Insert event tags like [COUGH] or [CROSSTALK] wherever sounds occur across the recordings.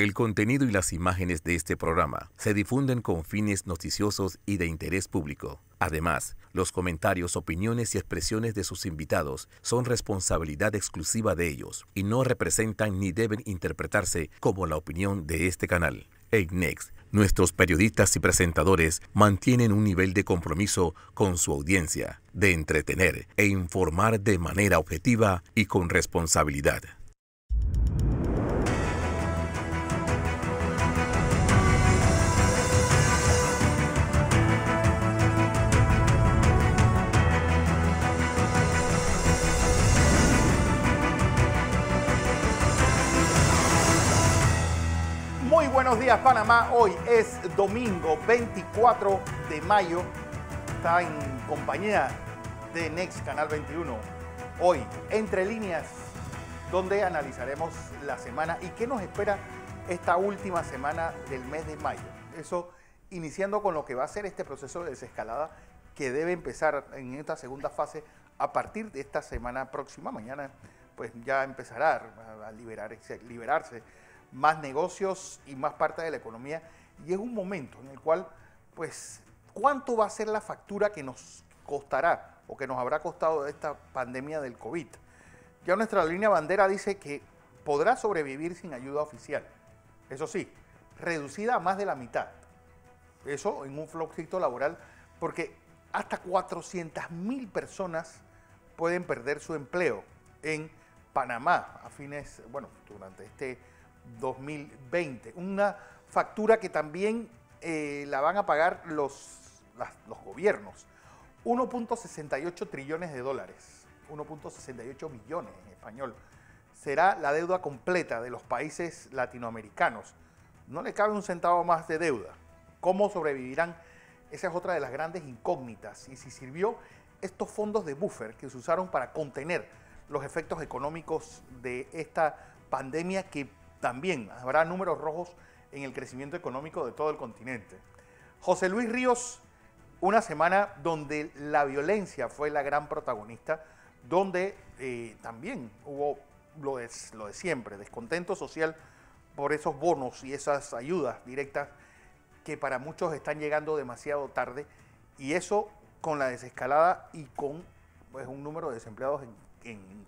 El contenido y las imágenes de este programa se difunden con fines noticiosos y de interés público. Además, los comentarios, opiniones y expresiones de sus invitados son responsabilidad exclusiva de ellos y no representan ni deben interpretarse como la opinión de este canal. Next, nuestros periodistas y presentadores mantienen un nivel de compromiso con su audiencia, de entretener e informar de manera objetiva y con responsabilidad. buenos días Panamá. Hoy es domingo 24 de mayo. Está en compañía de Next Canal 21. Hoy, entre líneas, donde analizaremos la semana y qué nos espera esta última semana del mes de mayo. Eso iniciando con lo que va a ser este proceso de desescalada que debe empezar en esta segunda fase a partir de esta semana próxima. Mañana pues ya empezará a liberar, liberarse más negocios y más parte de la economía. Y es un momento en el cual, pues, ¿cuánto va a ser la factura que nos costará o que nos habrá costado esta pandemia del COVID? Ya nuestra línea bandera dice que podrá sobrevivir sin ayuda oficial. Eso sí, reducida a más de la mitad. Eso en un flojito laboral, porque hasta 400.000 personas pueden perder su empleo en Panamá a fines, bueno, durante este 2020. Una factura que también eh, la van a pagar los, los gobiernos. 1.68 trillones de dólares, 1.68 millones en español, será la deuda completa de los países latinoamericanos. No le cabe un centavo más de deuda. ¿Cómo sobrevivirán? Esa es otra de las grandes incógnitas. Y si sirvió estos fondos de buffer que se usaron para contener los efectos económicos de esta pandemia que también habrá números rojos en el crecimiento económico de todo el continente. José Luis Ríos, una semana donde la violencia fue la gran protagonista, donde eh, también hubo lo de, lo de siempre, descontento social por esos bonos y esas ayudas directas que para muchos están llegando demasiado tarde y eso con la desescalada y con pues, un número de desempleados en, en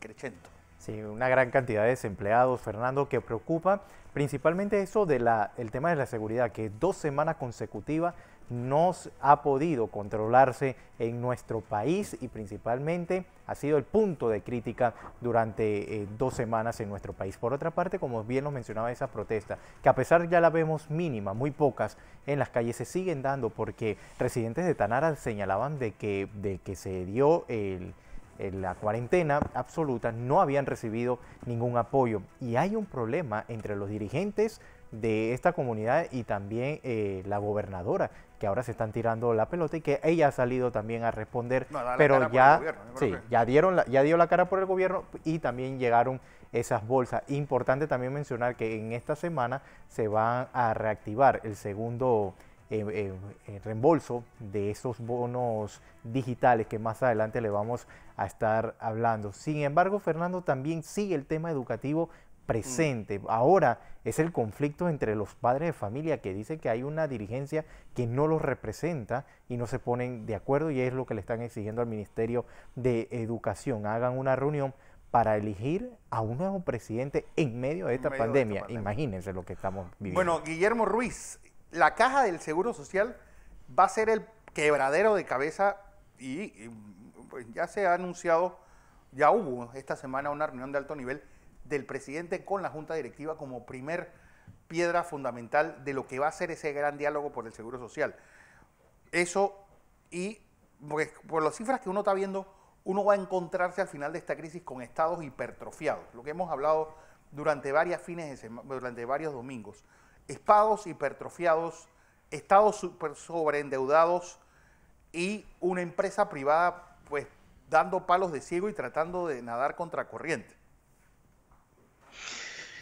Sí, una gran cantidad de desempleados, Fernando, que preocupa principalmente eso del el tema de la seguridad, que dos semanas consecutivas no ha podido controlarse en nuestro país y principalmente ha sido el punto de crítica durante eh, dos semanas en nuestro país. Por otra parte, como bien nos mencionaba esa protesta, que a pesar ya la vemos mínima, muy pocas en las calles se siguen dando porque residentes de Tanara señalaban de que, de que se dio el en la cuarentena absoluta no habían recibido ningún apoyo. Y hay un problema entre los dirigentes de esta comunidad y también eh, la gobernadora, que ahora se están tirando la pelota y que ella ha salido también a responder, pero ya, sí, ya, dieron ya dio la cara por el gobierno y también llegaron esas bolsas. Importante también mencionar que en esta semana se van a reactivar el segundo el reembolso de esos bonos digitales que más adelante le vamos a estar hablando. Sin embargo, Fernando, también sigue el tema educativo presente. Mm. Ahora es el conflicto entre los padres de familia que dicen que hay una dirigencia que no los representa y no se ponen de acuerdo y es lo que le están exigiendo al Ministerio de Educación. Hagan una reunión para elegir a un nuevo presidente en medio De esta pandemia. Imagínense lo que estamos viviendo. Bueno, Guillermo Ruiz la caja del Seguro Social va a ser el quebradero de cabeza y, pues, ya se ha anunciado, ya hubo esta semana una reunión de alto nivel del presidente con la Junta Directiva como primer piedra fundamental de lo que va a ser ese gran diálogo por el Seguro Social. Eso y pues, por las cifras que uno está viendo, uno va a encontrarse al final de esta crisis con estados hipertrofiados, lo que hemos hablado durante, varias fines de durante varios domingos espados hipertrofiados, estados super sobreendeudados y una empresa privada pues dando palos de ciego y tratando de nadar contra corriente.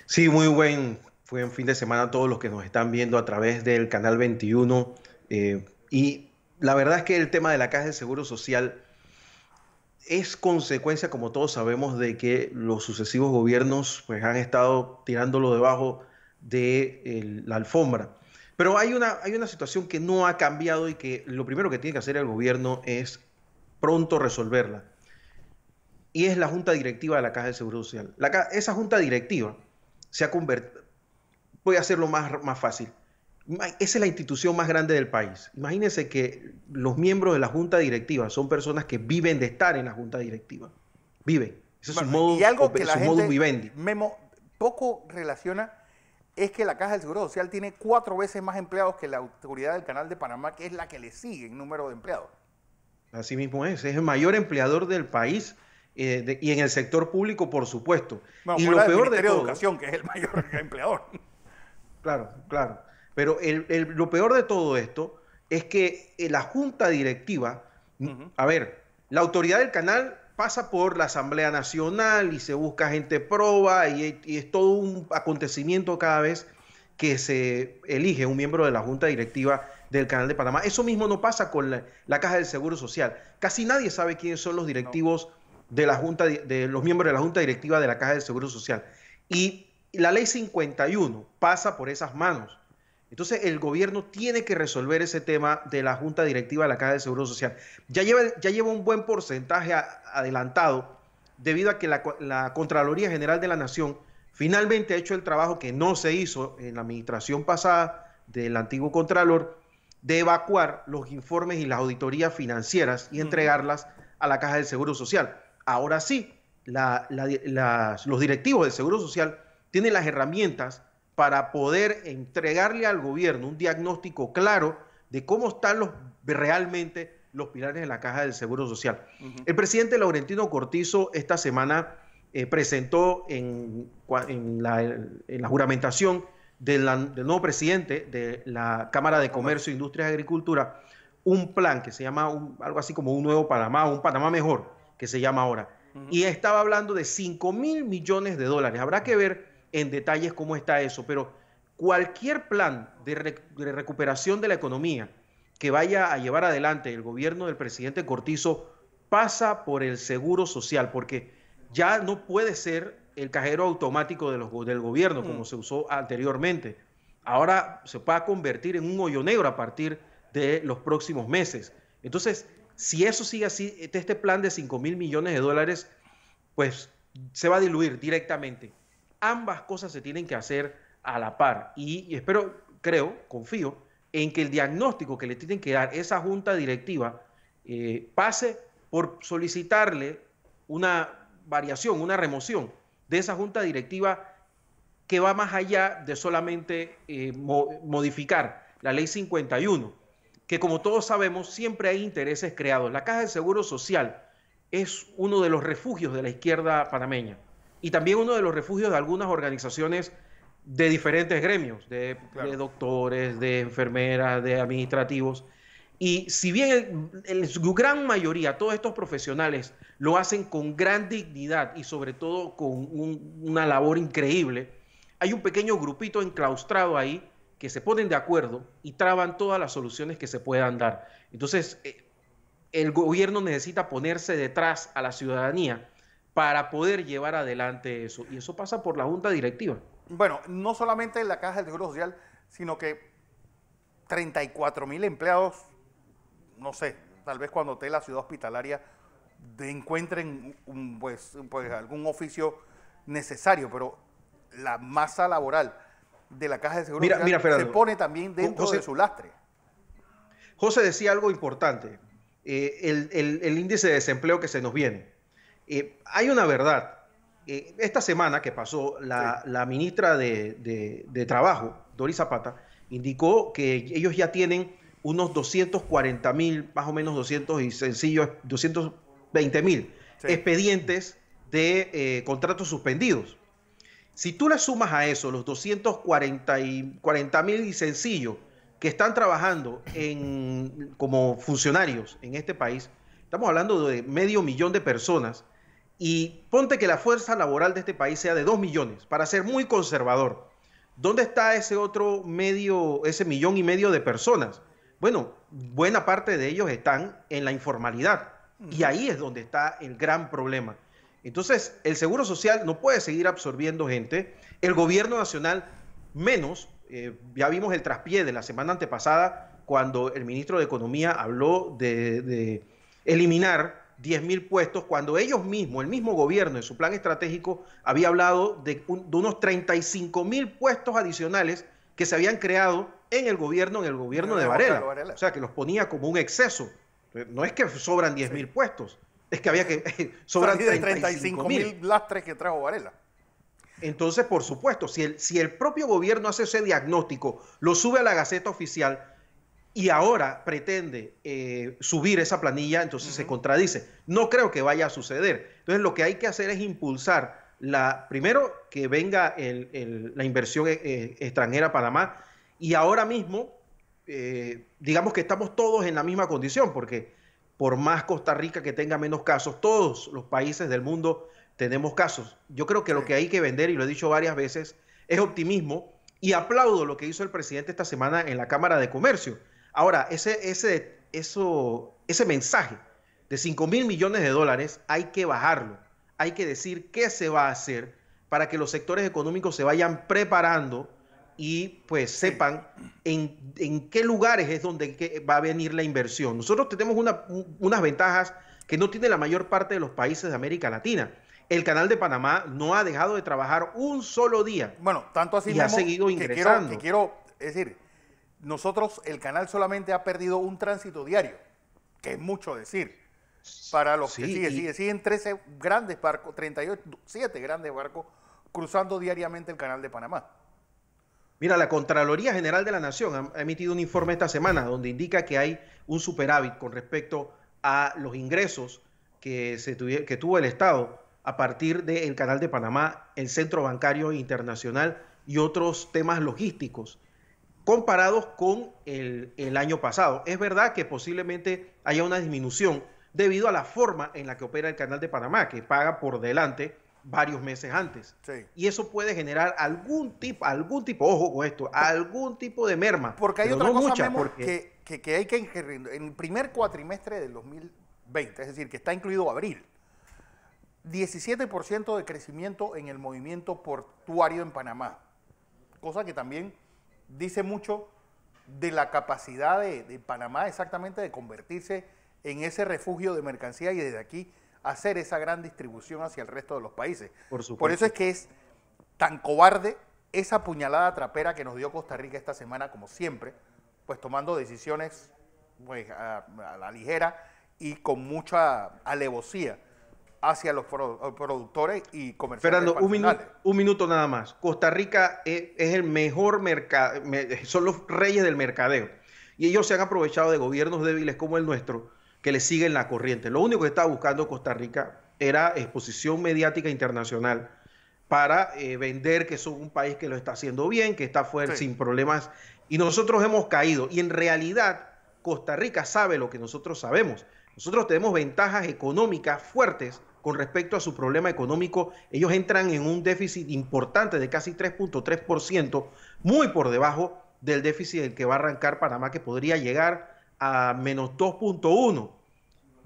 Sí, muy buen, fin de semana a todos los que nos están viendo a través del canal 21. Eh, y la verdad es que el tema de la caja de seguro social es consecuencia, como todos sabemos, de que los sucesivos gobiernos pues, han estado tirándolo debajo de la alfombra. Pero hay una, hay una situación que no ha cambiado y que lo primero que tiene que hacer el gobierno es pronto resolverla. Y es la junta directiva de la Caja de Seguro Social. esa junta directiva se ha convertido, hacerlo más, más fácil. Esa es la institución más grande del país. Imagínense que los miembros de la junta directiva son personas que viven de estar en la junta directiva. Viven. Ese es modo, y algo Memo, poco relaciona es que la Caja del Seguro Social tiene cuatro veces más empleados que la autoridad del Canal de Panamá, que es la que le sigue en número de empleados. Así mismo es, es el mayor empleador del país. Eh, y en el sector público, por supuesto. y lo peor de todo, Educación, que es el mayor [LAUGHS] empleador. Claro, claro. Pero lo peor de todo esto es que eh, la junta directiva, a ver, la autoridad del canal pasa por la Asamblea Nacional y se busca gente proba y, es todo un acontecimiento cada vez que se elige un miembro de la Junta Directiva del Canal de Panamá. Eso mismo no pasa con la, Caja del Seguro Social. Casi nadie sabe quiénes son los directivos de la Junta, de los miembros de la Junta Directiva de la Caja del Seguro Social. Y la ley 51 pasa por esas manos. Entonces el gobierno tiene que resolver ese tema de la Junta Directiva de la Caja de Seguro Social. Ya lleva, ya lleva un buen porcentaje adelantado debido a que la, Contraloría General de la Nación finalmente ha hecho el trabajo que no se hizo en la administración pasada del antiguo Contralor de evacuar los informes y las auditorías financieras y entregarlas a la Caja de Seguro Social. Ahora sí, los directivos del Seguro Social tienen las herramientas para poder entregarle al gobierno un diagnóstico claro de cómo están los, realmente los pilares de la caja del Seguro Social. El presidente Laurentino Cortizo esta semana eh, presentó en, la, juramentación del nuevo presidente de la Cámara de Comercio, Industria y Agricultura un plan que se llama algo así como un nuevo Panamá, un Panamá mejor, que se llama ahora. Y estaba hablando de 5 mil millones de dólares. Habrá que ver en detalles cómo está eso, pero cualquier plan de, recuperación de la economía que vaya a llevar adelante el gobierno del presidente Cortizo pasa por el seguro social, porque ya no puede ser el cajero automático de del gobierno, como mm. se usó anteriormente. Ahora se va a convertir en un hoyo negro a partir de los próximos meses. Entonces, si eso sigue así, este, este plan de 5 mil millones de dólares, pues se va a diluir directamente. Ambas cosas se tienen que hacer a la par. Y espero, creo, confío en que el diagnóstico que le tienen que dar esa junta directiva eh, pase por solicitarle una variación, una remoción de esa junta directiva que va más allá de solamente eh, modificar la ley 51, que como todos sabemos siempre hay intereses creados. La Caja de Seguro Social es uno de los refugios de la izquierda panameña y también uno de los refugios de algunas organizaciones de diferentes gremios, de, doctores, de enfermeras, de administrativos. Y si bien en su gran mayoría todos estos profesionales lo hacen con gran dignidad y sobre todo con una labor increíble, hay un pequeño grupito enclaustrado ahí que se ponen de acuerdo y traban todas las soluciones que se puedan dar. Entonces, eh, el gobierno necesita ponerse detrás a la ciudadanía para poder llevar adelante eso. Y eso pasa por la Junta Directiva. Bueno, no solamente en la Caja del Seguro Social, sino que 34 mil empleados, no sé, tal vez cuando esté la ciudad hospitalaria encuentren pues, pues, algún oficio necesario, pero la masa laboral de la Caja de Seguro Social se pone también dentro de su lastre. José decía algo importante, eh, el índice de desempleo que se nos viene. Eh, hay una verdad. Eh, esta semana que pasó, la, ministra de, Trabajo, Doris Zapata, indicó que ellos ya tienen unos 240 mil, más o menos 200 y sencillos, 220 mil expedientes de eh, contratos suspendidos. Si tú le sumas a eso los 240 mil y sencillos que están trabajando como funcionarios en este país, estamos hablando de medio millón de personas y ponte que la fuerza laboral de este país sea de 2 millones, para ser muy conservador. ¿Dónde está ese otro medio, ese millón y medio de personas? Bueno, buena parte de ellos están en la informalidad y ahí es donde está el gran problema. Entonces, el Seguro Social no puede seguir absorbiendo gente, el gobierno nacional menos, eh, ya vimos el traspié de la semana antepasada cuando el ministro de Economía habló de eliminar mil puestos, cuando ellos mismos, el mismo gobierno en su plan estratégico, había hablado de, unos de unos puestos adicionales que se habían creado en el gobierno, en el gobierno de Varela. O sea, que los ponía como un exceso. No es que sobran 10.000 mil puestos, es que había que... [LAUGHS] sobran 35.000 lastres que trajo Varela. Entonces, por supuesto, si el, si el propio gobierno hace ese diagnóstico, lo sube a la Gaceta Oficial, y ahora pretende eh, subir esa planilla, entonces se contradice. No creo que vaya a suceder. Entonces lo que hay que hacer es impulsar la, primero que venga la inversión eh, eh, extranjera a Panamá y ahora mismo digamos que estamos todos en la misma condición porque por más Costa Rica que tenga menos casos, todos los países del mundo tenemos casos. Yo creo que lo que hay que vender, y lo he dicho varias veces, es optimismo y aplaudo lo que hizo el presidente esta semana en la Cámara de Comercio Ahora, ese, ese, eso, ese mensaje de 5 mil millones de dólares hay que bajarlo, hay que decir qué se va a hacer para que los sectores económicos se vayan preparando y pues sepan en, qué lugares es donde va a venir la inversión. Nosotros tenemos una, unas ventajas que no tiene la mayor parte de los países de América Latina el canal de Panamá no ha dejado de trabajar un solo día. Bueno, tanto así y ha seguido ingresando. Que quiero, decir, nosotros, el canal solamente ha perdido un tránsito diario, que es mucho decir, para los que siguen 13 grandes barcos, 38, 7 grandes barcos cruzando diariamente el canal de Panamá. Mira, la Contraloría General de la Nación ha emitido un informe esta semana donde indica que hay un superávit con respecto a los ingresos que, se que tuvo el Estado a partir del canal de Panamá, el Centro Bancario Internacional y otros temas logísticos comparados con el, año pasado. Es verdad que posiblemente haya una disminución debido a la forma en la que opera el Canal de Panamá, que paga por delante varios meses antes. Y eso puede generar algún tipo, algún tipo, ojo con esto, algún tipo de merma. Porque hay otra cosa, que, que, que, hay que en el primer cuatrimestre del 2020, es decir, que está incluido abril, 17% de crecimiento en el movimiento portuario en Panamá, cosa que también dice mucho de la capacidad de, Panamá exactamente de convertirse en ese refugio de mercancía y desde aquí hacer esa gran distribución hacia el resto de los países. Por, eso es que es tan cobarde esa puñalada trapera que nos dio Costa Rica esta semana, como siempre, pues tomando decisiones pues, a, a la ligera y con mucha alevosía hacia los eh, productores y comerciantes. Fernando, un, minuto nada más. Costa Rica e, es, el mejor mercado, son los reyes del mercadeo. Y ellos se han aprovechado de gobiernos débiles como el nuestro, que le siguen la corriente. Lo único que estaba buscando Costa Rica era exposición mediática internacional para eh, vender que son un país que lo está haciendo bien, que está fuera sin problemas. Y nosotros hemos caído. Y en realidad, Costa Rica sabe lo que nosotros sabemos. Nosotros tenemos ventajas económicas fuertes con respecto a su problema económico. Ellos entran en un déficit importante de casi 3.3%, muy por debajo del déficit del que va a arrancar Panamá, que podría llegar a menos 2.1.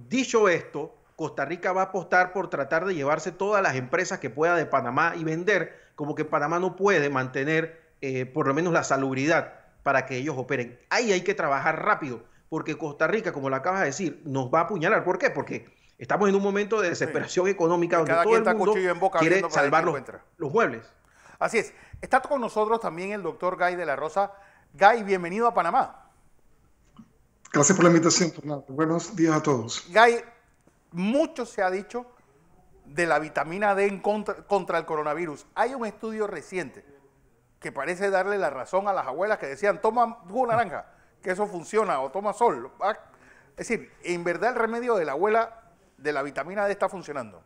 Dicho esto, Costa Rica va a apostar por tratar de llevarse todas las empresas que pueda de Panamá y vender, como que Panamá no puede mantener eh, por lo menos la salubridad para que ellos operen. Ahí hay que trabajar rápido, porque Costa Rica, como lo acabas de decir, nos va a apuñalar. ¿Por qué? Porque Estamos en un momento de desesperación económica donde todo el mundo boca quiere salvar los, los, muebles. Así es. Está con nosotros también el doctor Guy de la Rosa. Guy, bienvenido a Panamá. Gracias por la invitación, Fernando. Buenos días a todos. Guy, mucho se ha dicho de la vitamina D contra, contra el coronavirus. Hay un estudio reciente que parece darle la razón a las abuelas que decían, toma jugo naranja, que eso funciona, o toma sol. Ah, es decir, en verdad el remedio de la abuela de la vitamina D está funcionando.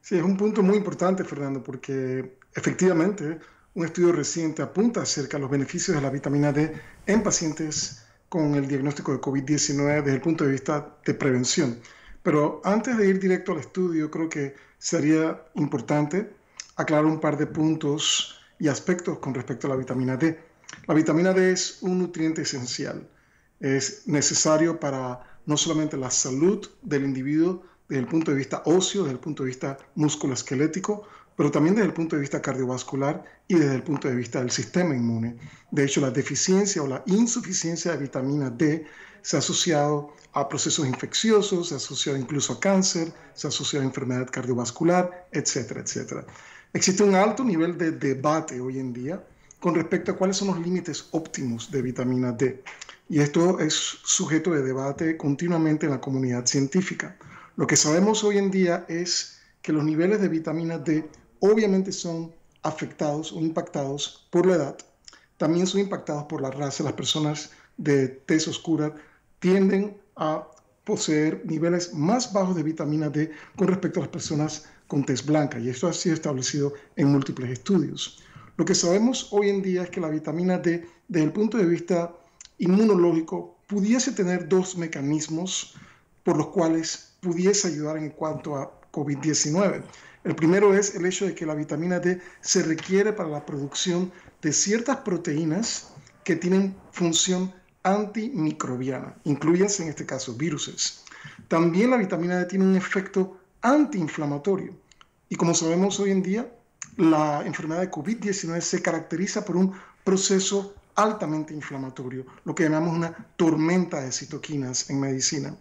Sí, es un punto muy importante, Fernando, porque efectivamente un estudio reciente apunta acerca de los beneficios de la vitamina D en pacientes con el diagnóstico de COVID-19 desde el punto de vista de prevención. Pero antes de ir directo al estudio, creo que sería importante aclarar un par de puntos y aspectos con respecto a la vitamina D. La vitamina D es un nutriente esencial. Es necesario para no solamente la salud del individuo desde el punto de vista óseo, desde el punto de vista musculoesquelético, pero también desde el punto de vista cardiovascular y desde el punto de vista del sistema inmune. De hecho, la deficiencia o la insuficiencia de vitamina D se ha asociado a procesos infecciosos, se ha asociado incluso a cáncer, se ha asociado a enfermedad cardiovascular, etcétera, etcétera. Existe un alto nivel de debate hoy en día con respecto a cuáles son los límites óptimos de vitamina D y esto es sujeto de debate continuamente en la comunidad científica. Lo que sabemos hoy en día es que los niveles de vitamina D obviamente son afectados o impactados por la edad, también son impactados por la raza. Las personas de tez oscura tienden a poseer niveles más bajos de vitamina D con respecto a las personas con tez blanca, y esto ha sido establecido en múltiples estudios. Lo que sabemos hoy en día es que la vitamina D, desde el punto de vista inmunológico pudiese tener dos mecanismos por los cuales pudiese ayudar en cuanto a COVID-19. El primero es el hecho de que la vitamina D se requiere para la producción de ciertas proteínas que tienen función antimicrobiana, incluyas en este caso viruses. También la vitamina D tiene un efecto antiinflamatorio y como sabemos hoy en día, la enfermedad de COVID-19 se caracteriza por un proceso altamente inflamatorio, lo que llamamos una tormenta de citoquinas en medicina.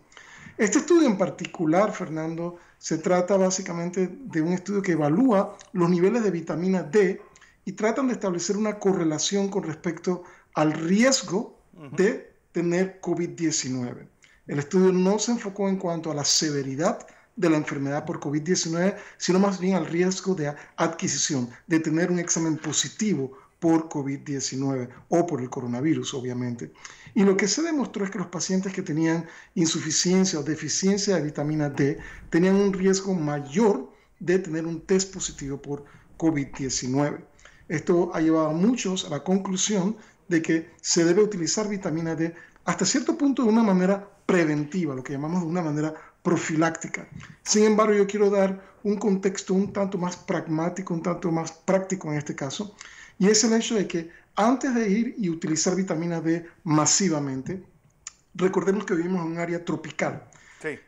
Este estudio en particular, Fernando, se trata básicamente de un estudio que evalúa los niveles de vitamina D y tratan de establecer una correlación con respecto al riesgo de tener COVID-19. El estudio no se enfocó en cuanto a la severidad de la enfermedad por COVID-19, sino más bien al riesgo de adquisición, de tener un examen positivo por COVID-19 o por el coronavirus, obviamente. Y lo que se demostró es que los pacientes que tenían insuficiencia o deficiencia de vitamina D tenían un riesgo mayor de tener un test positivo por COVID-19. Esto ha llevado a muchos a la conclusión de que se debe utilizar vitamina D hasta cierto punto de una manera preventiva, lo que llamamos de una manera profiláctica. Sin embargo, yo quiero dar un contexto un tanto más pragmático, un tanto más práctico en este caso, y es el hecho de que antes de ir y utilizar vitamina D masivamente, recordemos que vivimos en un área tropical.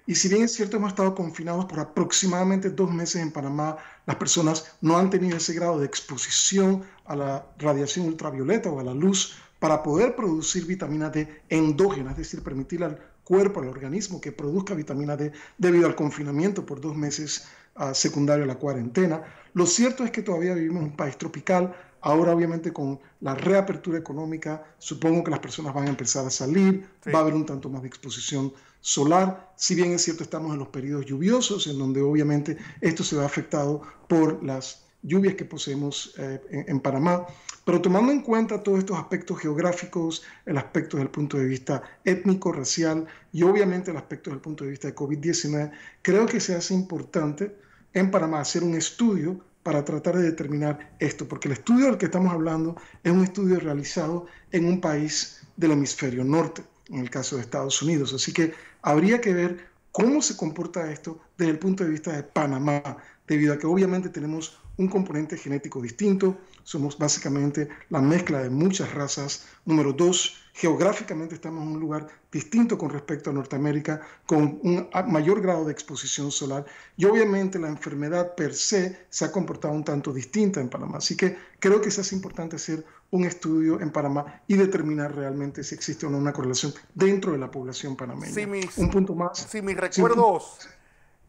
Y si bien es cierto, hemos estado confinados por aproximadamente dos meses en Panamá, las personas no han tenido ese grado de exposición a la radiación ultravioleta o a la luz para poder producir vitamina D endógena, es decir, permitir al cuerpo, al organismo que produzca vitamina D debido al confinamiento por dos meses ah, secundario a la cuarentena. Lo cierto es que todavía vivimos en un país tropical, Ahora obviamente con la reapertura económica, supongo que las personas van a empezar a salir, va a haber un tanto más de exposición solar, si bien es cierto estamos en los periodos lluviosos, en donde obviamente esto se ve afectado por las lluvias que poseemos eh, en, en, Panamá, pero tomando en cuenta todos estos aspectos geográficos, el aspecto desde el punto de vista étnico, racial y obviamente el aspecto desde el punto de vista de COVID-19, creo que se hace importante en Panamá hacer un estudio para tratar de determinar esto, porque el estudio del que estamos hablando es un estudio realizado en un país del hemisferio norte, en el caso de Estados Unidos. Así que habría que ver cómo se comporta esto desde el punto de vista de Panamá, debido a que obviamente tenemos un componente genético distinto, somos básicamente la mezcla de muchas razas. Número dos, geográficamente estamos en un lugar distinto con respecto a Norteamérica, con un mayor grado de exposición solar y obviamente la enfermedad per se se ha comportado un tanto distinta en Panamá. Así que creo que es importante hacer un estudio en Panamá y determinar realmente si existe o no una correlación dentro de la población panameña. Si mis, un punto más. Si mis recuerdos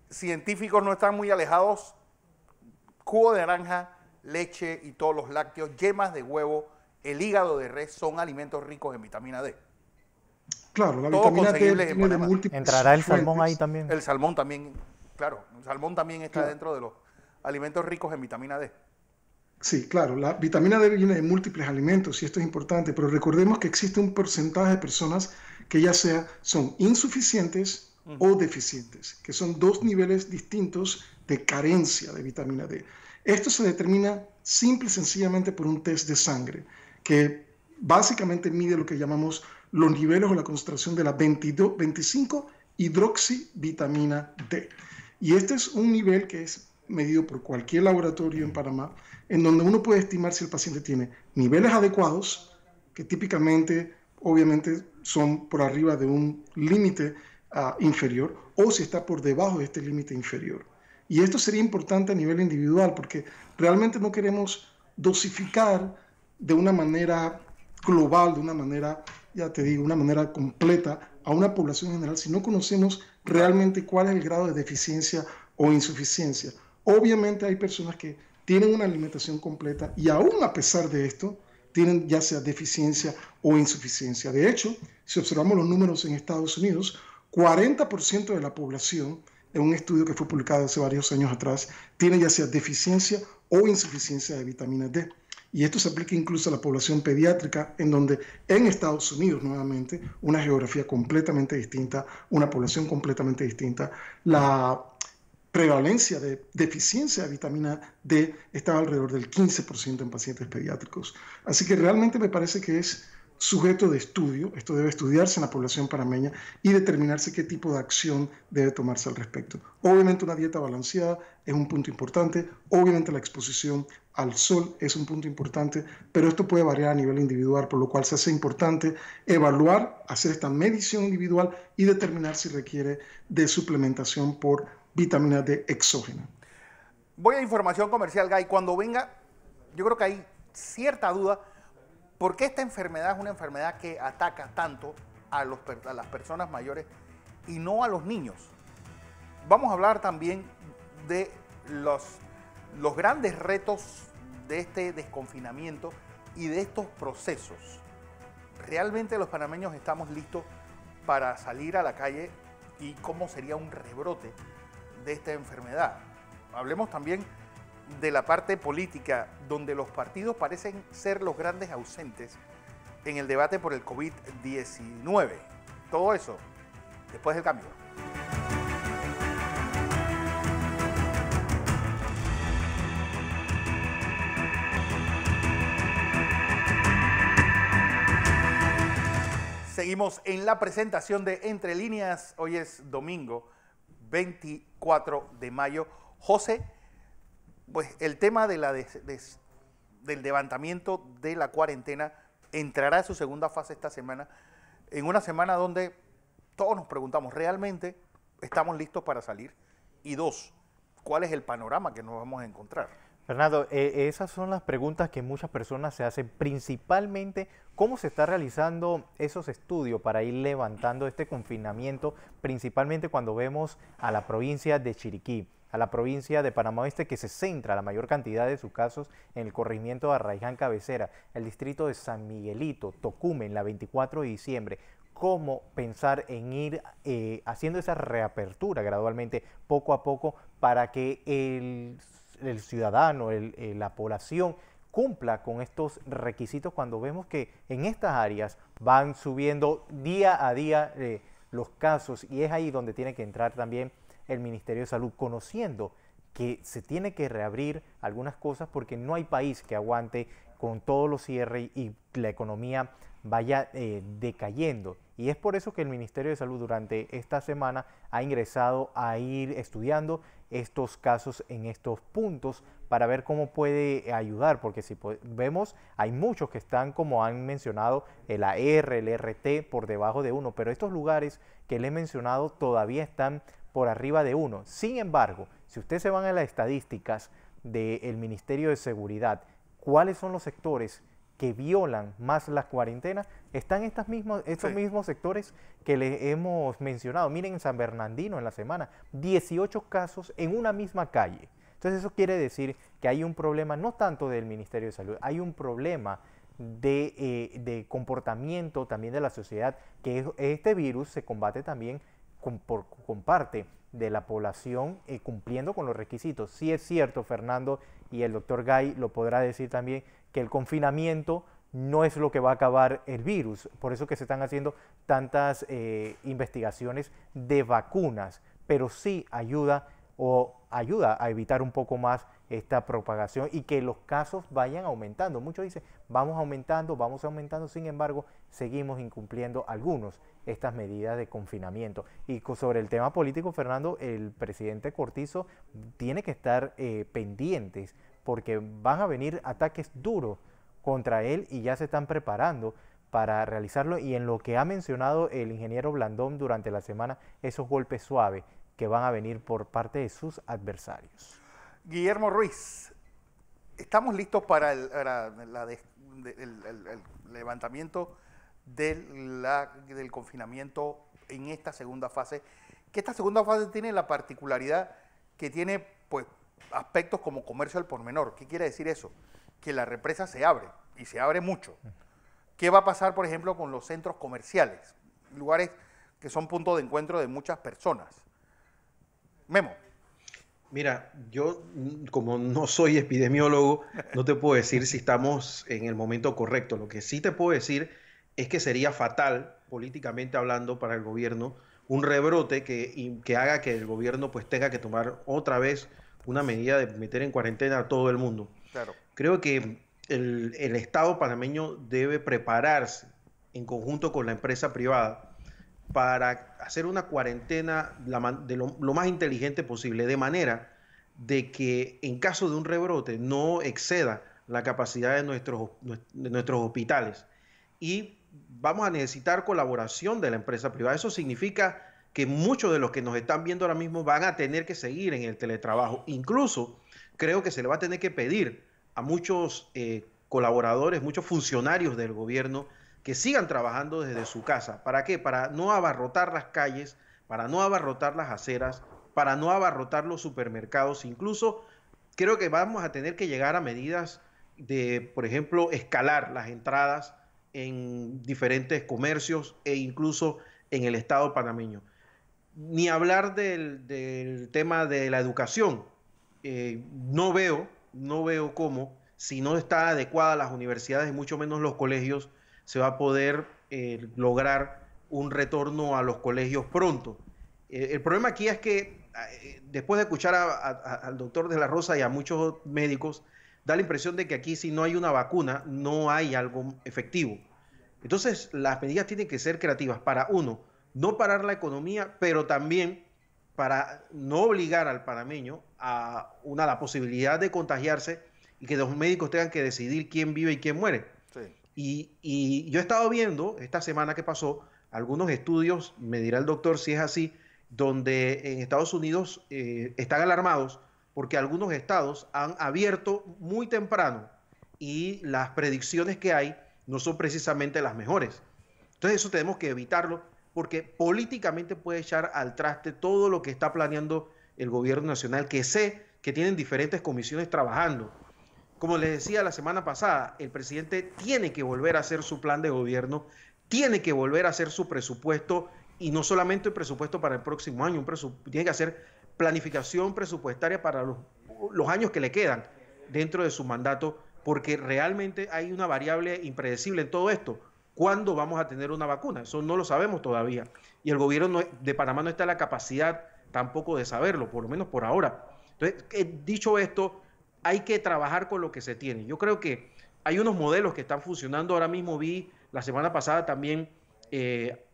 científicos no están muy alejados, cubo de naranja, leche y todos los lácteos, yemas de huevo, el hígado de res son alimentos ricos en vitamina D. Claro, la vitamina D Entrará el salmón ahí también. El salmón también, claro, el salmón también está dentro de los alimentos ricos en vitamina D. Sí, claro, la vitamina D viene de múltiples alimentos y esto es importante, pero recordemos que existe un porcentaje de personas que ya sea son insuficientes o deficientes, que son dos niveles distintos de carencia de vitamina D. Esto se determina simple y sencillamente por un test de sangre que básicamente mide lo que llamamos los niveles o la concentración de la 22, 25 hidroxivitamina D. Y este es un nivel que es medido por cualquier laboratorio en Panamá, en donde uno puede estimar si el paciente tiene niveles adecuados, que típicamente, obviamente, son por arriba de un límite ah, inferior, o si está por debajo de este límite inferior. Y esto sería importante a nivel individual, porque realmente no queremos dosificar de una manera global, de una manera, ya te digo, una manera completa a una población general si no conocemos realmente cuál es el grado de deficiencia o insuficiencia. Obviamente hay personas que tienen una alimentación completa y aún a pesar de esto, tienen ya sea deficiencia o insuficiencia. De hecho, si observamos los números en Estados Unidos, 40% de la población, en un estudio que fue publicado hace varios años atrás, tiene ya sea deficiencia o insuficiencia de vitamina D y esto se aplica incluso a la población pediátrica, en donde en Estados Unidos, nuevamente, una geografía completamente distinta, una población completamente distinta, la prevalencia de deficiencia de vitamina D está alrededor del 15% en pacientes pediátricos. Así que realmente me parece que es sujeto de estudio, esto debe estudiarse en la población panameña y determinarse qué tipo de acción debe tomarse al respecto. Obviamente una dieta balanceada es un punto importante, obviamente la exposición al sol es un punto importante, pero esto puede variar a nivel individual, por lo cual se hace importante evaluar, hacer esta medición individual y determinar si requiere de suplementación por vitamina D exógena. Voy a información comercial, Guy. Cuando venga, yo creo que hay cierta duda ¿Por qué esta enfermedad es una enfermedad que ataca tanto a, las personas mayores y no a los niños? Vamos a hablar también de los grandes retos de este desconfinamiento y de estos procesos. ¿Realmente los panameños estamos listos para salir a la calle y cómo sería un rebrote de esta enfermedad? Hablemos también de la parte política, donde los partidos parecen ser los grandes ausentes en el debate por el COVID-19. Todo eso, después del cambio. Seguimos en la presentación de Entre Líneas. Hoy es domingo 24 de mayo. José pues el tema de la del levantamiento de la cuarentena entrará en su segunda fase esta semana, en una semana donde todos nos preguntamos, ¿realmente estamos listos para salir? Y dos, ¿cuál es el panorama que nos vamos a encontrar? Fernando, eh, esas son las preguntas que muchas personas se hacen, principalmente cómo se está realizando esos estudios para ir levantando este confinamiento, principalmente cuando vemos a la provincia de Chiriquí a la provincia de Panamá Oeste que se centra la mayor cantidad de sus casos en el corregimiento de Arraiján Cabecera, el distrito de San Miguelito, Tocumen, la 24 de diciembre. Cómo pensar en ir eh, haciendo esa reapertura gradualmente, poco a poco, para que el, ciudadano, eh, la población cumpla con estos requisitos cuando vemos que en estas áreas van subiendo día a día eh, los casos y es ahí donde tiene que entrar también el Ministerio de Salud, conociendo que se tiene que reabrir algunas cosas porque no hay país que aguante con todos los cierres y la economía vaya eh, decayendo. Y es por eso que el Ministerio de Salud durante esta semana ha ingresado a ir estudiando estos casos en estos puntos para ver cómo puede ayudar, porque si vemos, hay muchos que están, como han mencionado, el AR, el e RT por debajo de uno, pero estos lugares que les he mencionado todavía están por arriba de uno. Sin embargo, si ustedes se van a las estadísticas del Ministerio de Seguridad, cuáles son los sectores que violan más la cuarentena? están estos mismos sectores que les hemos mencionado. Miren, en San Bernardino en la semana, 18 casos en una misma calle. Entonces eso quiere decir que hay un problema no tanto del Ministerio de Salud, hay un problema de, eh, de comportamiento también de la sociedad, que este virus se combate también con parte de la población eh, cumpliendo con los requisitos. Sí es cierto, Fernando, y el doctor Gay lo podrá decir también, que el confinamiento no es lo que va a acabar el virus. Por eso que se están haciendo tantas eh, investigaciones de vacunas, pero sí ayuda o ayuda a evitar un poco más esta propagación y que los casos vayan aumentando. Muchos dicen, vamos aumentando, vamos aumentando, sin embargo, seguimos incumpliendo algunos estas medidas de confinamiento. Y sobre el tema político, Fernando, el presidente Cortizo tiene que estar eh, pendientes porque van a venir ataques duros contra él y ya se están preparando para realizarlo y en lo que ha mencionado el ingeniero Blandón durante la semana, esos golpes suaves que van a venir por parte de sus adversarios. Guillermo Ruiz, estamos listos para el, levantamiento del confinamiento en esta segunda fase, que esta segunda fase tiene la particularidad que tiene pues, aspectos como comercio al por menor. ¿Qué quiere decir eso? Que la represa se abre y se abre mucho. ¿Qué va a pasar, por ejemplo, con los centros comerciales? Lugares que son punto de encuentro de muchas personas. Memo. Mira, yo como no soy epidemiólogo, no te puedo decir si estamos en el momento correcto. Lo que sí te puedo decir es que sería fatal, políticamente hablando, para el gobierno, un rebrote que, haga que el gobierno pues tenga que tomar otra vez una medida de meter en cuarentena a todo el mundo. Claro. Creo que el Estado panameño debe prepararse en conjunto con la empresa privada para hacer una cuarentena de lo, más inteligente posible, de manera de que en caso de un rebrote no exceda la capacidad de nuestros, nuestros hospitales. Y vamos a necesitar colaboración de la empresa privada. Eso significa que muchos de los que nos están viendo ahora mismo van a tener que seguir en el teletrabajo. Incluso creo que se le va a tener que pedir a muchos eh, colaboradores, muchos funcionarios del gobierno que sigan trabajando desde su casa. ¿Para qué? Para no abarrotar las calles, para no abarrotar las aceras, para no abarrotar los supermercados. Incluso creo que vamos a tener que llegar a medidas de, por ejemplo, escalar las entradas en diferentes comercios e incluso en el Estado panameño. Ni hablar del, tema de la educación. Eh, no veo, no veo cómo, si no está adecuada las universidades y mucho menos los colegios, se va a poder eh, lograr un retorno a los colegios pronto. Eh, el problema aquí es que ah, eh, después de escuchar al doctor de la Rosa y a muchos médicos, da la impresión de que aquí si no hay una vacuna, no hay algo efectivo. Entonces, las medidas tienen que ser creativas para, uno, no parar la economía, pero también para no obligar al panameño a una, la posibilidad de contagiarse y que los médicos tengan que decidir quién vive y quién muere. Y, yo he estado viendo esta semana que pasó algunos estudios, me dirá el doctor si es así, donde en Estados Unidos eh, están alarmados porque algunos estados han abierto muy temprano y las predicciones que hay no son precisamente las mejores. Entonces eso tenemos que evitarlo porque políticamente puede echar al traste todo lo que está planeando el gobierno nacional, que sé que tienen diferentes comisiones trabajando como les decía la semana pasada, el presidente tiene que volver a hacer su plan de gobierno, tiene que volver a hacer su presupuesto y no solamente el presupuesto para el próximo año, un tiene que hacer planificación presupuestaria para los, los años que le quedan dentro de su mandato, porque realmente hay una variable impredecible en todo esto cuándo vamos a tener una vacuna. Eso no lo sabemos todavía. Y el gobierno de Panamá no está en la capacidad tampoco de saberlo, por lo menos por ahora. Entonces, dicho esto, hay que trabajar con lo que se tiene. Yo creo que hay unos modelos que están funcionando. Ahora mismo vi la semana pasada también eh,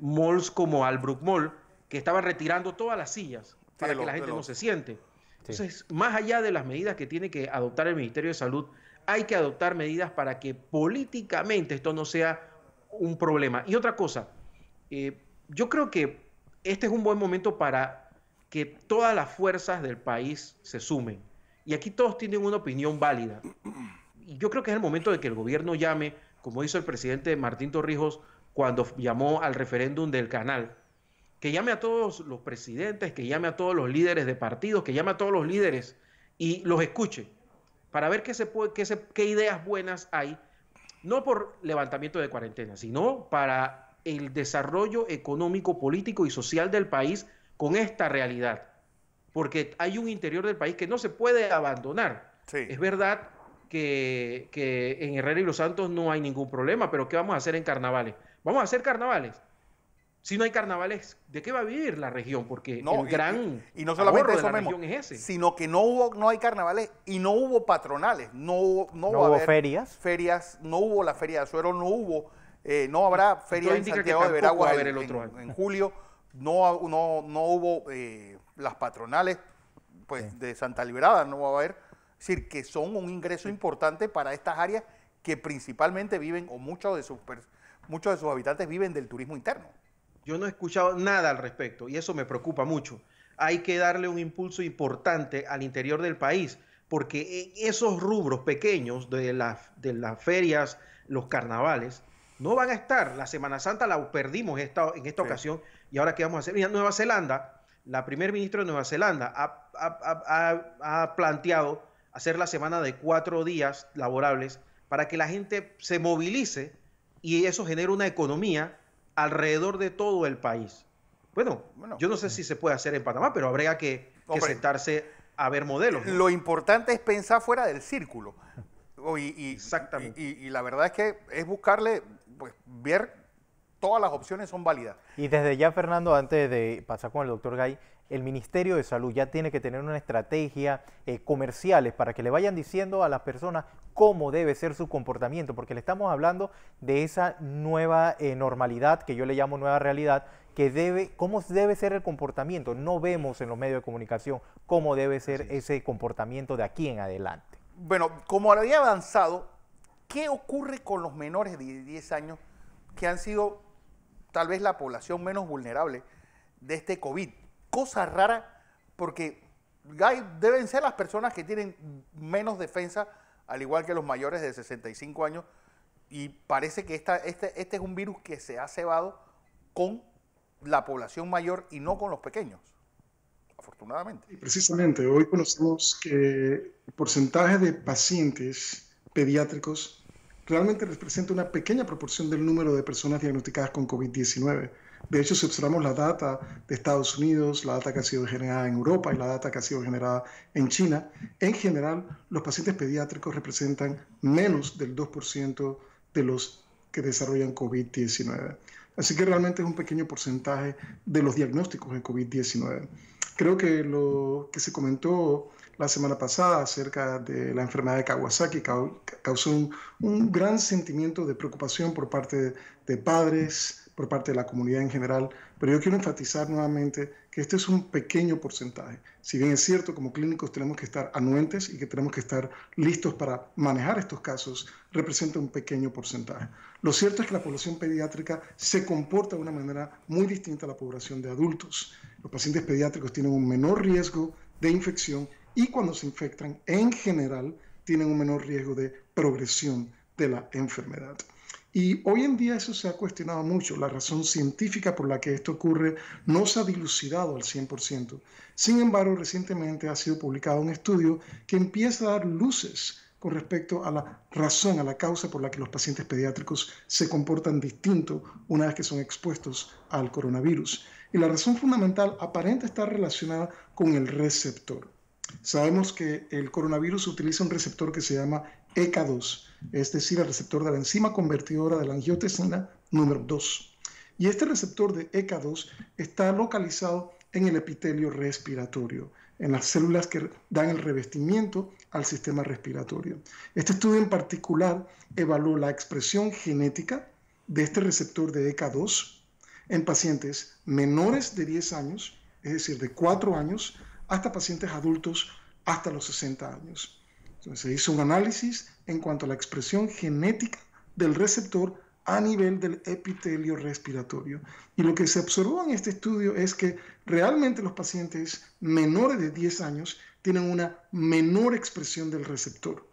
malls como Albrook Mall, que estaban retirando todas las sillas para que la gente no se siente. Entonces, más allá de las medidas que tiene que adoptar el Ministerio de Salud, hay que adoptar medidas para que políticamente esto no sea un problema. Y otra cosa, eh, yo creo que este es un buen momento para que todas las fuerzas del país se sumen y aquí todos tienen una opinión válida. Y yo creo que es el momento de que el gobierno llame, como hizo el presidente Martín Torrijos cuando llamó al referéndum del canal, que llame a todos los presidentes, que llame a todos los líderes de partidos, que llame a todos los líderes y los escuche para ver qué, qué ideas buenas hay, no por levantamiento de cuarentena, sino para el desarrollo económico, político y social del país con esta realidad porque hay un interior del país que no se puede abandonar. Es verdad que, en Herrera y Los Santos no hay ningún problema, pero ¿qué vamos a hacer en carnavales? ¿Vamos a hacer carnavales? Si no hay carnavales, ¿de qué va a vivir la región? Porque no, el gran y, no solamente de la región es ese. Sino que no hubo, no hay carnavales y no hubo patronales, no hubo, ferias. Ferias, no hubo la feria de suero, no hubo, eh, no habrá feria Santiago de Veraguas el, otro en, en, julio, no, no, hubo eh, las patronales pues, de Santa Liberada no va a haber. Es decir, que son un ingreso importante para estas áreas que principalmente viven, o muchos de sus, muchos de sus habitantes viven del turismo interno. Yo no he escuchado nada al respecto y eso me preocupa mucho. Hay que darle un impulso importante al interior del país, porque e, esos rubros pequeños de, las, de las ferias, los carnavales, no van a estar. La Semana Santa la perdimos esta, en esta ocasión y ahora qué vamos a hacer. Mira, Nueva Zelanda la primer ministra de Nueva Zelanda ha, planteado hacer la semana de cuatro días laborables para que la gente se movilice y eso genere una economía alrededor de todo el país. Bueno, yo no sé si se puede hacer en Panamá, pero habría que, sentarse a ver modelos. Lo importante es pensar fuera del círculo. Exactamente. y la verdad es que es buscarle, pues, ver todas las opciones son válidas. Y desde ya, Fernando, antes de pasar con el doctor Gay, el Ministerio de Salud ya tiene que tener una estrategia comercial eh, comerciales para que le vayan diciendo a las personas cómo debe ser su comportamiento, porque le estamos hablando de esa nueva eh, normalidad, que yo le llamo nueva realidad, que debe, cómo debe ser el comportamiento. No vemos en los medios de comunicación cómo debe ser ese comportamiento de aquí en adelante. Bueno, como había avanzado, ¿qué ocurre con los menores de 10 años que han sido tal vez la población menos vulnerable de este COVID. Cosa rara porque deben ser las personas que tienen menos defensa, al igual que los mayores de 65 años, y parece que este, este es un virus que se ha cebado con la población mayor y no con los pequeños, afortunadamente. Y precisamente, hoy conocemos que el porcentaje de pacientes pediátricos realmente representa una pequeña proporción del número de personas diagnosticadas con COVID-19. De hecho, si observamos la data de Estados Unidos, la data que ha sido generada en Europa y la data que ha sido generada en China, en general los pacientes pediátricos representan menos del 2% de los que desarrollan COVID-19. Así que realmente es un pequeño porcentaje de los diagnósticos de COVID-19. Creo que lo que se comentó la semana pasada acerca de la enfermedad de Kawasaki causó un, gran sentimiento de preocupación por parte de padres, por parte de la comunidad en general, pero yo quiero enfatizar nuevamente que este es un pequeño porcentaje. Si bien es cierto, como clínicos tenemos que estar anuentes y que tenemos que estar listos para manejar estos casos, representa un pequeño porcentaje. Lo cierto es que la población pediátrica se comporta de una manera muy distinta a la población de adultos. Los pacientes pediátricos tienen un menor riesgo de infección y cuando se infectan, en general, tienen un menor riesgo de progresión de la enfermedad. Y hoy en día eso se ha cuestionado mucho. La razón científica por la que esto ocurre no se ha dilucidado al 100%. Sin embargo, recientemente ha sido publicado un estudio que empieza a dar luces con respecto a la razón, a la causa por la que los pacientes pediátricos se comportan distinto una vez que son expuestos al coronavirus. Y la razón fundamental aparente está relacionada con el receptor. Sabemos que el coronavirus utiliza un receptor que se llama ECA2 es este decir, el receptor de la enzima convertidora de la angiotensina número 2. Y este receptor de ECA2 está localizado en el epitelio respiratorio, en las células que dan el revestimiento al sistema respiratorio. Este estudio en particular evaluó la expresión genética de este receptor de ECA2 en pacientes menores de 10 años, es decir, de 4 años, hasta pacientes adultos hasta los 60 años. Se hizo un análisis en cuanto a la expresión genética del receptor a nivel del epitelio respiratorio. Y lo que se observó en este estudio es que realmente los pacientes menores de 10 años tienen una menor expresión del receptor,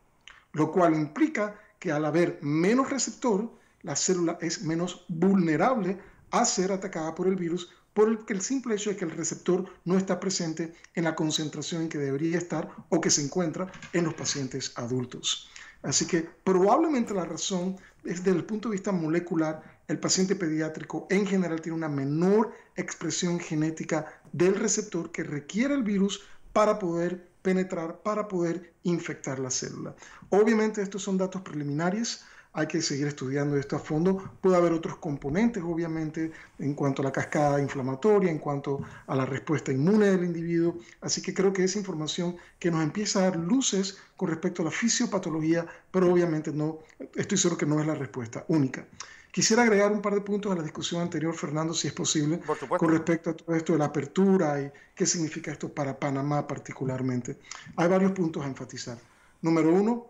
lo cual implica que al haber menos receptor, la célula es menos vulnerable a ser atacada por el virus por el, simple hecho de que el receptor no está presente en la concentración en que debería estar o que se encuentra en los pacientes adultos. Así que probablemente la razón es desde el punto de vista molecular, el paciente pediátrico en general tiene una menor expresión genética del receptor que requiere el virus para poder penetrar, para poder infectar la célula. Obviamente estos son datos preliminares, hay que seguir estudiando esto a fondo. Puede haber otros componentes, obviamente, en cuanto a la cascada inflamatoria, en cuanto a la respuesta inmune del individuo. Así que creo que es información que nos empieza a dar luces con respecto a la fisiopatología, pero obviamente no, estoy seguro que no es la respuesta única. Quisiera agregar un par de puntos a la discusión anterior, Fernando, si es posible, con respecto a todo esto de la apertura y qué significa esto para Panamá particularmente. Hay varios puntos a enfatizar. Número uno,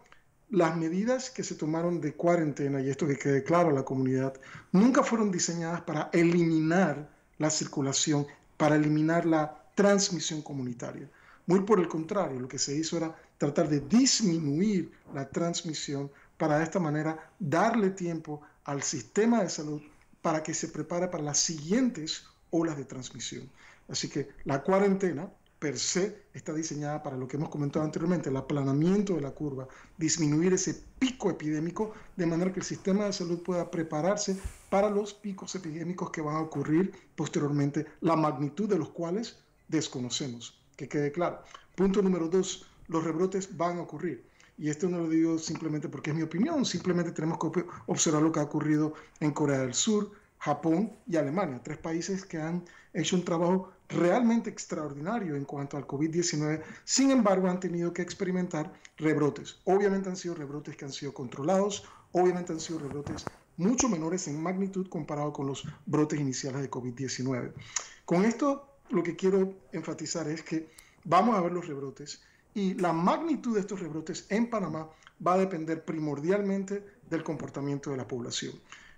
las medidas que se tomaron de cuarentena, y esto que quede claro a la comunidad, nunca fueron diseñadas para eliminar la circulación, para eliminar la transmisión comunitaria. Muy por el contrario, lo que se hizo era tratar de disminuir la transmisión para de esta manera darle tiempo al sistema de salud para que se prepare para las siguientes olas de transmisión. Así que la cuarentena per se está diseñada para lo que hemos comentado anteriormente, el aplanamiento de la curva, disminuir ese pico epidémico de manera que el sistema de salud pueda prepararse para los picos epidémicos que van a ocurrir posteriormente, la magnitud de los cuales desconocemos, que quede claro. Punto número dos, los rebrotes van a ocurrir. Y esto no lo digo simplemente porque es mi opinión, simplemente tenemos que observar lo que ha ocurrido en Corea del Sur, Japón y Alemania, tres países que han hecho un trabajo realmente extraordinario en cuanto al COVID-19. Sin embargo, han tenido que experimentar rebrotes. Obviamente han sido rebrotes que han sido controlados, obviamente han sido rebrotes mucho menores en magnitud comparado con los brotes iniciales de COVID-19. Con esto, lo que quiero enfatizar es que vamos a ver los rebrotes y la magnitud de estos rebrotes en Panamá va a depender primordialmente del comportamiento de la población.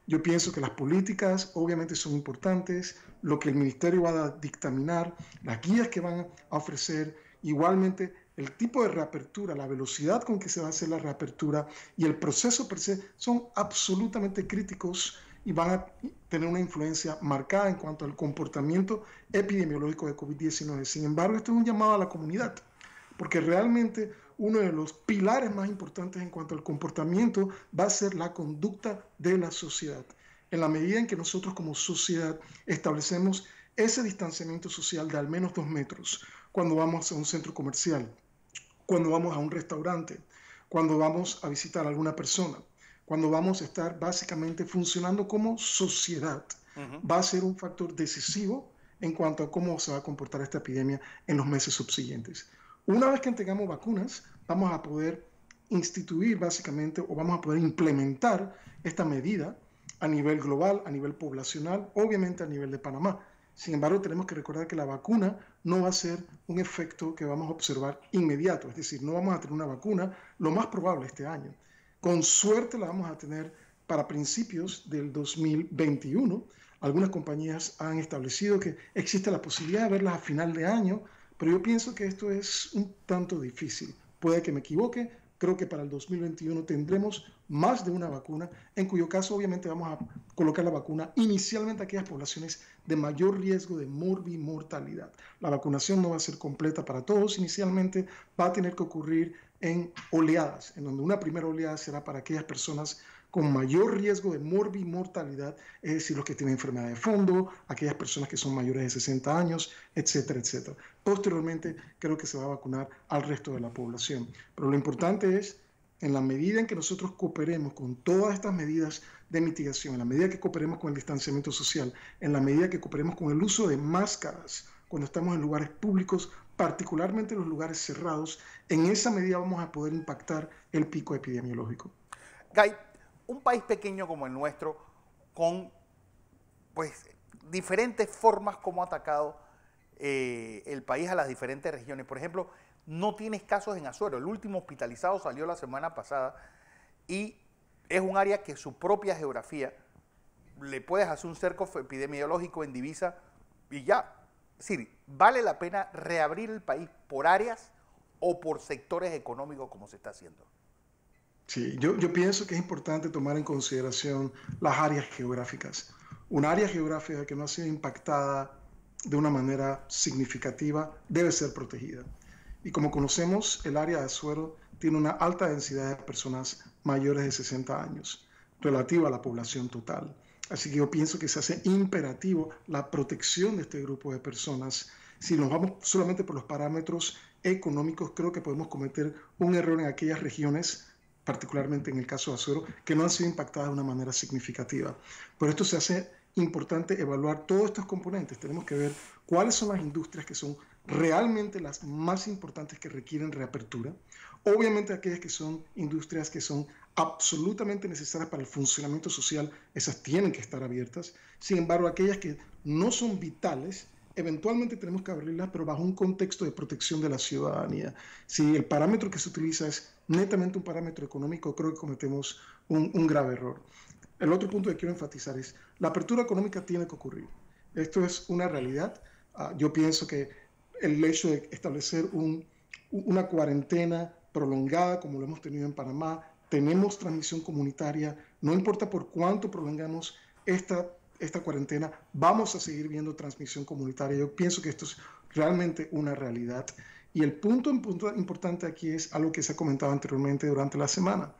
Yo pienso que las políticas obviamente son importantes, lo que el ministerio va a dictaminar, las guías que van a ofrecer, igualmente el tipo de reapertura, la velocidad con que se va a hacer la reapertura y el proceso per se son absolutamente críticos y van a tener una influencia marcada en cuanto al comportamiento epidemiológico de COVID-19. Sin embargo, esto es un llamado a la comunidad, porque realmente uno de los pilares más importantes en cuanto al comportamiento va a ser la conducta de la sociedad. En la medida en que nosotros como sociedad establecemos ese distanciamiento social de al menos dos metros, cuando vamos a un centro comercial, cuando vamos a un restaurante, cuando vamos a visitar a alguna persona, cuando vamos a estar básicamente funcionando como sociedad, va a ser un factor decisivo en cuanto a cómo se va a comportar esta epidemia en los meses subsiguientes. Una vez que tengamos vacunas, vamos a poder instituir básicamente o vamos a poder implementar esta medida a nivel global, a nivel poblacional, obviamente a nivel de Panamá. Sin embargo, tenemos que recordar que la vacuna no va a ser un efecto que vamos a observar inmediato, es decir, no vamos a tener una vacuna lo más probable este año. Con suerte la vamos a tener para principios del 2021. Algunas compañías han establecido que existe la posibilidad de verlas a final de año pero yo pienso que esto es un tanto difícil. Puede que me equivoque, creo que para el 2021 tendremos más de una vacuna, en cuyo caso obviamente vamos a colocar la vacuna inicialmente a aquellas poblaciones de mayor riesgo de morbimortalidad. La vacunación no va a ser completa para todos inicialmente, va a tener que ocurrir en oleadas, en donde una primera oleada será para aquellas personas con mayor riesgo de morbimortalidad, es decir, los que tienen enfermedad de fondo, aquellas personas que son mayores de 60 años, etcétera, etcétera. Posteriormente, creo que se va a vacunar al resto de la población. Pero lo importante es, en la medida en que nosotros cooperemos con todas estas medidas de mitigación, en la medida que cooperemos con el distanciamiento social, en la medida que cooperemos con el uso de máscaras, cuando estamos en lugares públicos, particularmente los lugares cerrados, en esa medida vamos a poder impactar el pico epidemiológico. Guy, un país pequeño como el nuestro, con pues diferentes formas como ha atacado eh, el país a las diferentes regiones. Por ejemplo, no tienes casos en Azuero. El último hospitalizado salió la semana pasada y es un área que su propia geografía le puedes hacer un cerco epidemiológico en divisa y ya. Es vale la pena reabrir el país por áreas o por sectores económicos como se está haciendo. Sí, yo, yo pienso que es importante tomar en consideración las áreas geográficas. Un área geográfica que no ha sido impactada de una manera significativa debe ser protegida. Y como conocemos, el área de Azuero tiene una alta densidad de personas mayores de 60 años relativa a la población total. Así que yo pienso que se hace imperativo la protección de este grupo de personas. Si nos vamos solamente por los parámetros económicos, creo que podemos cometer un error en aquellas regiones particularmente en el caso de acero, que no han sido impactadas de una manera significativa. Por esto se hace importante evaluar todos estos componentes. Tenemos que ver cuáles son las industrias que son realmente las más importantes que requieren reapertura. Obviamente aquellas que son industrias que son absolutamente necesarias para el funcionamiento social, esas tienen que estar abiertas. Sin embargo, aquellas que no son vitales, eventualmente tenemos que abrirlas, pero bajo un contexto de protección de la ciudadanía. Si el parámetro que se utiliza es netamente un parámetro económico, creo que cometemos un, grave error. El otro punto que quiero enfatizar es, la apertura económica tiene que ocurrir. Esto es una realidad. Ah, yo pienso que el hecho de establecer una cuarentena prolongada, como lo hemos tenido en Panamá, tenemos transmisión comunitaria, no importa por cuánto prolongamos esta esta cuarentena vamos a seguir viendo transmisión comunitaria. Yo pienso que esto es realmente una realidad. Y el punto, importante aquí es algo que se ha comentado anteriormente durante la semana.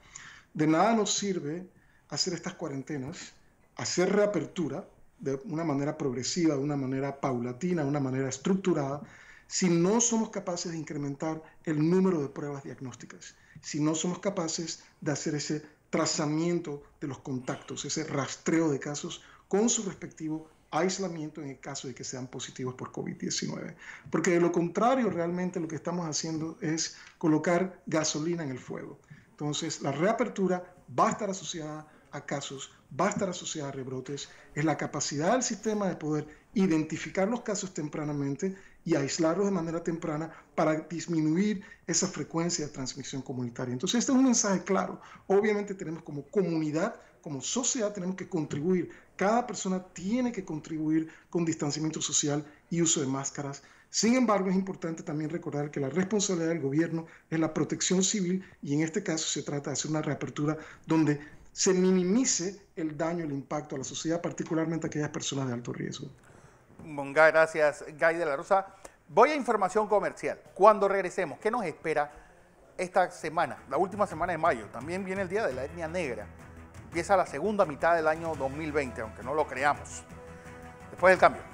De nada nos sirve hacer estas cuarentenas, hacer reapertura de una manera progresiva, de una manera paulatina, de una manera estructurada, si no somos capaces de incrementar el número de pruebas diagnósticas, si no somos capaces de hacer ese trazamiento de los contactos, ese rastreo de casos con su respectivo aislamiento en el caso de que sean positivos por COVID-19. Porque de lo contrario, realmente lo que estamos haciendo es colocar gasolina en el fuego. Entonces, la reapertura va a estar asociada a casos, va a estar asociada a rebrotes, es la capacidad del sistema de poder identificar los casos tempranamente y aislarlos de manera temprana para disminuir esa frecuencia de transmisión comunitaria. Entonces, este es un mensaje claro. Obviamente tenemos como comunidad, como sociedad, tenemos que contribuir. Cada persona tiene que contribuir con distanciamiento social y uso de máscaras. Sin embargo, es importante también recordar que la responsabilidad del gobierno es la protección civil y en este caso se trata de hacer una reapertura donde se minimice el daño, el impacto a la sociedad, particularmente a aquellas personas de alto riesgo gracias, Guy de la Rosa. Voy a información comercial. Cuando regresemos, ¿qué nos espera esta semana? La última semana de mayo. También viene el Día de la Etnia Negra. Empieza la segunda mitad del año 2020, aunque no lo creamos. Después del cambio.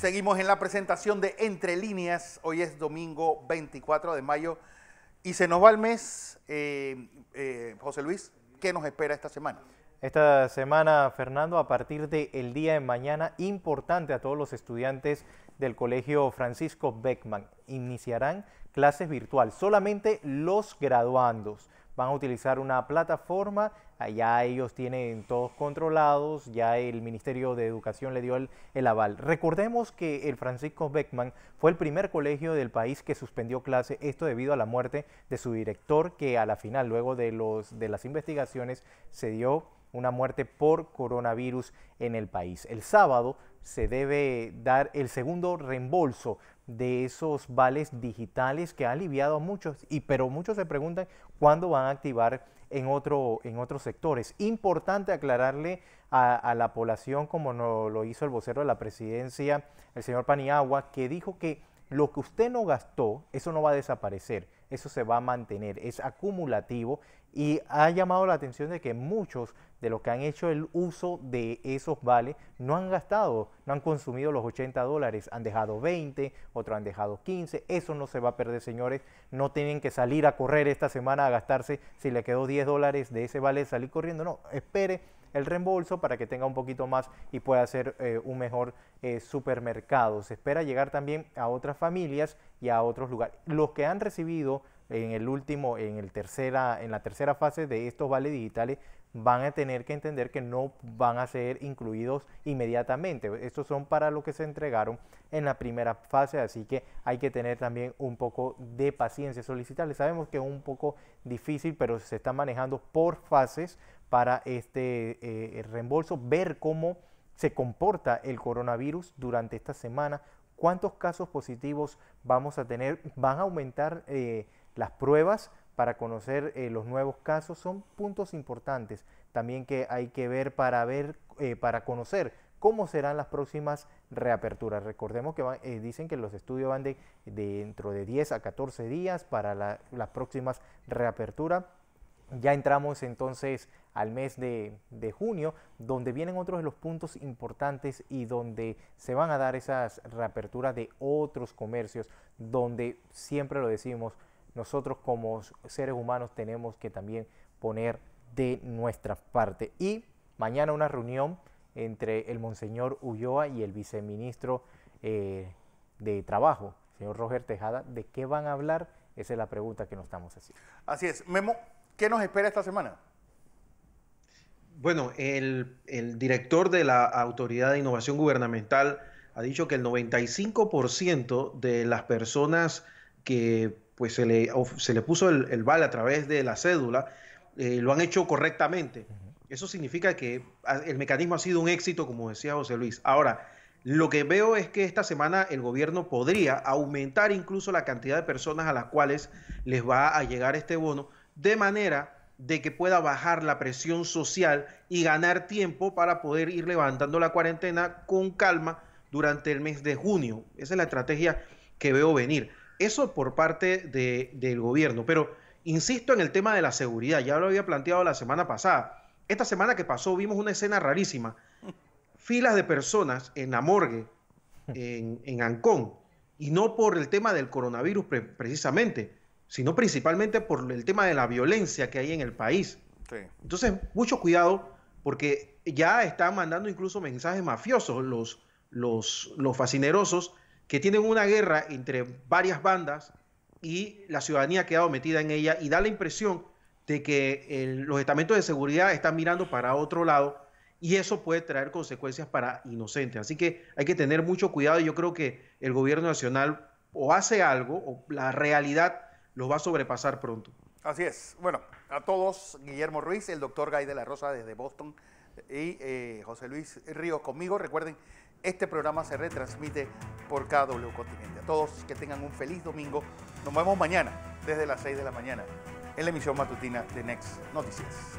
Seguimos en la presentación de Entre Líneas. Hoy es domingo 24 de mayo y se nos va el mes. Eh, eh, José Luis, ¿qué nos espera esta semana? Esta semana, Fernando, a partir del día de mañana, importante a todos los estudiantes del Colegio Francisco Beckman, iniciarán clases virtuales. Solamente los graduandos van a utilizar una plataforma Allá ellos tienen todos controlados, ya el Ministerio de Educación le dio el, aval. Recordemos que el Francisco Beckman fue el primer colegio del país que suspendió clase, esto debido a la muerte de su director, que a la final, luego de, los, de las investigaciones, se dio una muerte por coronavirus en el país. El sábado se debe dar el segundo reembolso de esos vales digitales que ha aliviado a muchos, y, pero muchos se preguntan cuándo van a activar en, otro, en otros sectores. Importante aclararle a, la población, como no, lo hizo el vocero de la presidencia, el señor Paniagua, que dijo que lo que usted no gastó, eso no va a desaparecer, eso se va a mantener, es acumulativo y ha llamado la atención de que muchos de los que han hecho el uso de esos vales no han gastado, no han consumido los 80 dólares, han dejado 20, otros han dejado 15, eso no se va a perder señores, no tienen que salir a correr esta semana a gastarse, si le quedó 10 dólares de ese vale salir corriendo, no, espere el reembolso para que tenga un poquito más y pueda ser eh, un mejor eh, supermercado. Se espera llegar también a otras familias y a otros lugares. Los que han recibido en el último, en el tercera, en la tercera fase de estos vales digitales van a tener que entender que no van a ser incluidos inmediatamente. Estos son para lo que se entregaron en la primera fase, así que hay que tener también un poco de paciencia, solicitarles. Sabemos que es un poco difícil, pero se está manejando por fases para este eh, reembolso, ver cómo se comporta el coronavirus durante esta semana, cuántos casos positivos vamos a tener, van a aumentar eh, las pruebas para conocer eh, los nuevos casos son puntos importantes también que hay que ver para ver eh, para conocer cómo serán las próximas reaperturas. Recordemos que eh, dicen que los estudios van de, dentro de 10 a 14 días para las próximas reaperturas. Ya entramos entonces al mes de, de, junio, donde vienen otros de los puntos importantes y donde se van a dar esas reaperturas de otros comercios, donde siempre lo decimos, nosotros como seres humanos tenemos que también poner de nuestra parte. Y mañana una reunión entre el Monseñor Ulloa y el viceministro eh, de Trabajo, señor Roger Tejada, ¿de qué van a hablar? Esa es la pregunta que nos estamos haciendo. Así es. Memo, ¿qué nos espera esta semana? Bueno, el, el director de la Autoridad de Innovación Gubernamental ha dicho que el 95% de las personas que pues se le, se le puso el, bal a través de la cédula, eh, lo han hecho correctamente. Eso significa que el mecanismo ha sido un éxito, como decía José Luis. Ahora, lo que veo es que esta semana el gobierno podría aumentar incluso la cantidad de personas a las cuales les va a llegar este bono, de manera de que pueda bajar la presión social y ganar tiempo para poder ir levantando la cuarentena con calma durante el mes de junio. Esa es la estrategia que veo venir. Eso por parte del gobierno. Pero insisto en el tema de la seguridad, ya lo había planteado la semana pasada. Esta semana que pasó vimos una escena rarísima. Filas de personas en la morgue, en, Ancón, y no por el tema del coronavirus precisamente, sino principalmente por el tema de la violencia que hay en el país. Entonces, mucho cuidado porque ya están mandando incluso mensajes mafiosos los, los, los fascinerosos que tienen una guerra entre varias bandas y la ciudadanía ha quedado metida en ella y da la impresión de que los estamentos de seguridad están mirando para otro lado y eso puede traer consecuencias para inocentes. Así que hay que tener mucho cuidado y yo creo que el gobierno nacional o hace algo o la realidad los va a sobrepasar pronto. Así es. Bueno, a todos, Guillermo Ruiz, el doctor Gay de la Rosa desde Boston y eh, José Luis Ríos conmigo. Recuerden este programa se retransmite por KW Continente. A todos que tengan un feliz domingo. Nos vemos mañana desde las 6 de la mañana en la emisión matutina de Next Noticias.